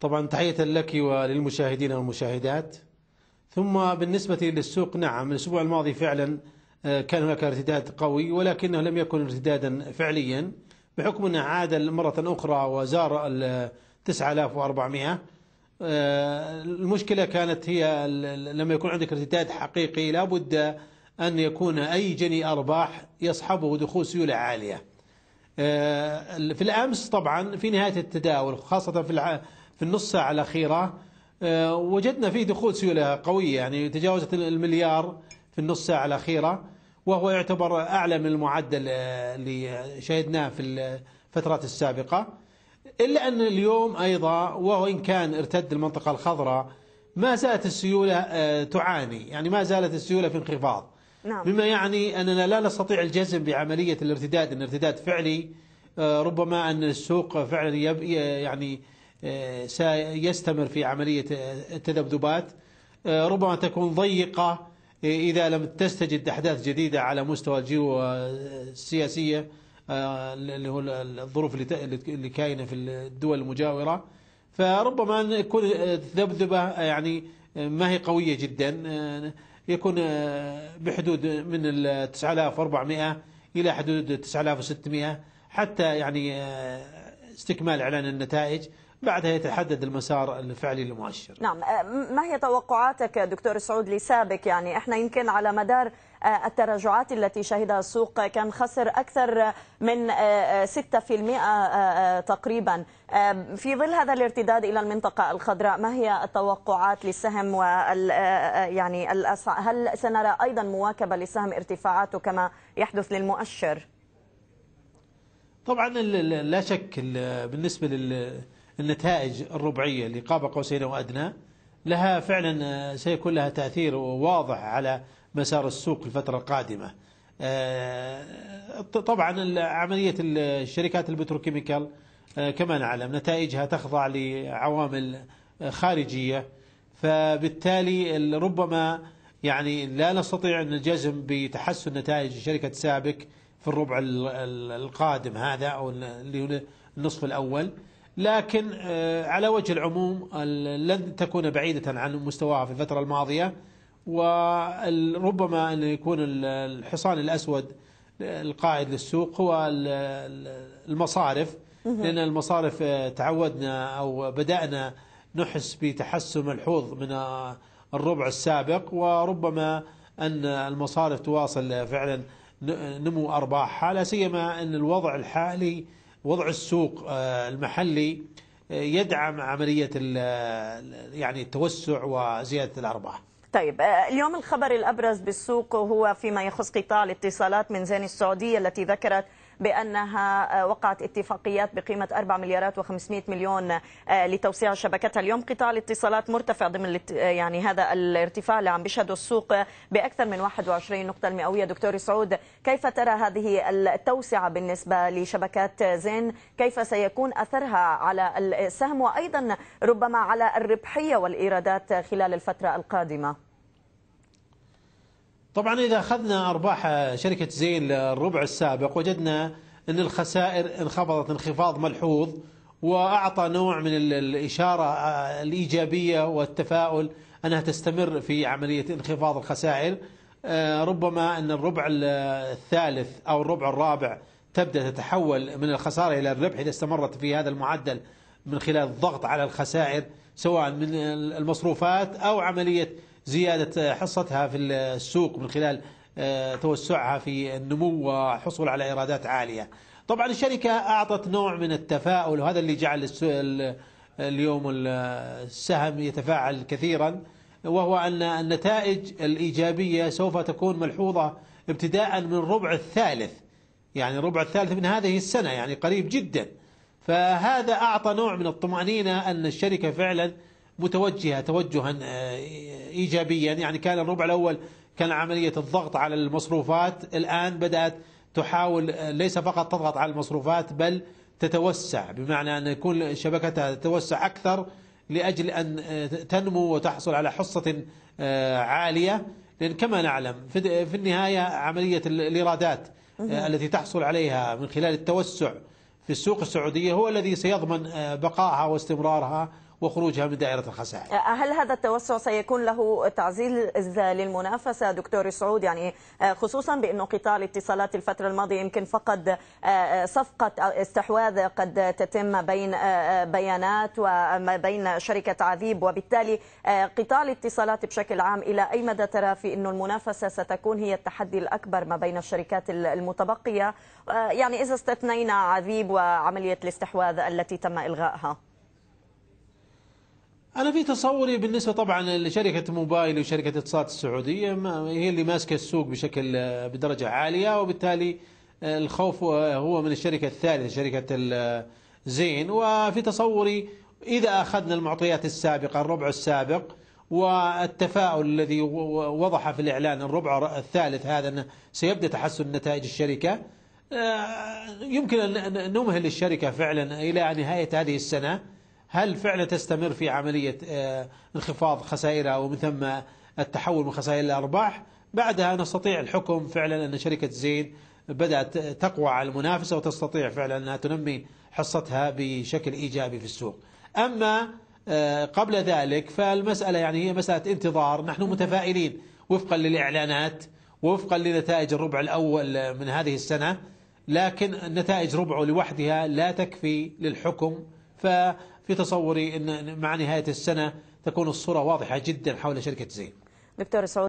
طبعا تحية لك وللمشاهدين والمشاهدات ثم بالنسبة للسوق نعم الأسبوع الماضي فعلا آه، كان هناك ارتداد قوي ولكنه لم يكن ارتدادا فعليا بحكم أنه عاد مرة أخرى وزار ال 9400 آه، المشكلة كانت هي لما يكون عندك ارتداد حقيقي لابد أن يكون أي جني أرباح يصحبه دخول سيولة عالية آه، في الأمس طبعا في نهاية التداول خاصة في في النص ساعة الأخيرة آه، وجدنا فيه دخول سيولة قوية يعني تجاوزت المليار في النص ساعة الأخيرة وهو يعتبر أعلى من المعدل آه، اللي شهدناه في الفترات السابقة إلا أن اليوم أيضا وهو إن كان ارتد المنطقة الخضراء ما زالت السيولة آه، تعاني يعني ما زالت السيولة في انخفاض نعم. مما يعني أننا لا نستطيع الجزم بعملية الارتداد أن ارتداد فعلي ربما أن السوق فعلا يعني سيستمر في عملية التذبذبات ربما تكون ضيقة إذا لم تستجد أحداث جديدة على مستوى الجيو السياسية اللي هو الظروف اللي كاينة في الدول المجاورة فربما يكون الذبذبة يعني ما هي قوية جدا يكون بحدود من 9400 إلى حدود 9600 حتى يعني استكمال إعلان النتائج بعدها يتحدد المسار الفعلي للمؤشر نعم أه، ما هي توقعاتك دكتور سعود لسابق يعني احنا يمكن على مدار أه، التراجعات التي شهدها السوق كان خسر أكثر من 6% أه، تقريبا في ظل هذا الارتداد إلى المنطقة الخضراء ما هي التوقعات للسهم وال يعني هل سنرى أيضا مواكبة للسهم ارتفاعاته كما يحدث للمؤشر؟ طبعا لا شك بالنسبة لل النتائج الربعية اللي قاب قوسين أو أدنى لها فعلا آه، سيكون لها تأثير واضح على مسار السوق الفترة القادمة آه، طبعا عملية الشركات البتروكيميكال آه، كما نعلم نتائجها تخضع لعوامل خارجية فبالتالي ربما يعني لا نستطيع أن نجزم بتحسن نتائج شركة سابك في الربع القادم هذا أو اللي النصف الأول لكن آه، على وجه العموم لن تكون بعيدة عن مستواها في الفترة الماضية وربما أن يكون الحصان الأسود آه، القائد للسوق هو المصارف لأن المصارف آه، تعودنا أو بدأنا نحس بتحسن الحوض من الربع السابق وربما أن المصارف تواصل فعلا نمو أرباحها لا سيما أن الوضع الحالي وضع السوق آه، المحلي آه، يدعم عملية يعني التوسع وزيادة الأرباح طيب آه، اليوم الخبر الأبرز بالسوق هو فيما يخص قطاع الاتصالات من زين السعودية التي ذكرت بأنها آه، وقعت اتفاقيات بقيمة 4 مليارات و500 مليون آه، لتوسيع شبكتها اليوم قطاع الاتصالات مرتفع ضمن آه، يعني هذا الارتفاع اللي عم بيشهده السوق بأكثر من 21 نقطة المئوية دكتور سعود كيف ترى هذه التوسعة بالنسبة لشبكات زين كيف سيكون أثرها على السهم وأيضا ربما على الربحية والإيرادات خلال الفترة القادمة طبعا إذا أخذنا أرباح شركة زين للربع السابق وجدنا أن الخسائر انخفضت انخفاض ملحوظ وأعطى نوع من الإشارة آه، الإيجابية والتفاؤل أنها تستمر في عملية انخفاض الخسائر آه، ربما أن الربع الثالث أو الربع الرابع تبدأ تتحول من الخسارة إلى الربح إذا استمرت في هذا المعدل من خلال الضغط على الخسائر سواء من المصروفات أو عملية زيادة حصتها في السوق من خلال آه، توسعها في النمو وحصول على إيرادات عالية طبعا الشركة أعطت نوع من التفاؤل وهذا اللي جعل اليوم السهم يتفاعل كثيرا وهو أن النتائج الإيجابية سوف تكون ملحوظة ابتداء من الربع الثالث يعني الربع الثالث من هذه السنة يعني قريب جدا فهذا أعطى نوع من الطمأنينة أن الشركة فعلا متوجهة توجها آه، إيجابيا يعني كان الربع الأول كان عملية الضغط على المصروفات الآن بدأت تحاول آه، ليس فقط تضغط على المصروفات بل تتوسع بمعنى أن يكون شبكتها تتوسع أكثر لأجل أن آه، تنمو وتحصل على حصة عالية لأن كما نعلم في النهاية عملية الإيرادات التي تحصل عليها من خلال التوسع في السوق السعودية هو الذي سيضمن بقائها واستمرارها وخروجها من دائرة الخسائر أه، هل هذا التوسع سيكون له تعزيز للمنافسة دكتور سعود يعني أه، خصوصا بأنه قطاع الاتصالات الفترة الماضية يمكن فقد أه، صفقة استحواذ قد تتم بين بيانات وما بين شركة عذيب وبالتالي قطاع الاتصالات بشكل عام إلى أي مدى ترى في أنه المنافسة ستكون هي التحدي الأكبر ما بين الشركات المتبقية يعني إذا استثنينا عذيب وعملية الاستحواذ التي تم إلغائها أنا في تصوري بالنسبة طبعا لشركة موبايل وشركة اتصالات السعودية هي اللي ماسكة السوق بشكل بدرجة عالية وبالتالي آه، الخوف هو من الشركة الثالثة شركة آه، زين وفي تصوري إذا أخذنا المعطيات السابقة الربع السابق والتفاؤل الذي وضح في الإعلان الربع الثالث هذا أنه سيبدأ تحسن نتائج الشركة آه، يمكن أن نمهل الشركة فعلا إلى نهاية هذه السنة هل فعلا تستمر في عملية آه، انخفاض خسائرها ومن ثم التحول من خسائر إلى أرباح بعدها نستطيع الحكم فعلا أن شركة زين بدأت تقوى على المنافسة وتستطيع فعلا أنها تنمي حصتها بشكل إيجابي في السوق أما آه، قبل ذلك فالمسألة يعني هي مسألة انتظار نحن متفائلين وفقا للإعلانات وفقا لنتائج الربع الأول من هذه السنة لكن نتائج ربعه لوحدها لا تكفي للحكم ف في تصوري أن مع نهاية السنة تكون الصورة واضحة جدا حول شركة زين دكتور سعود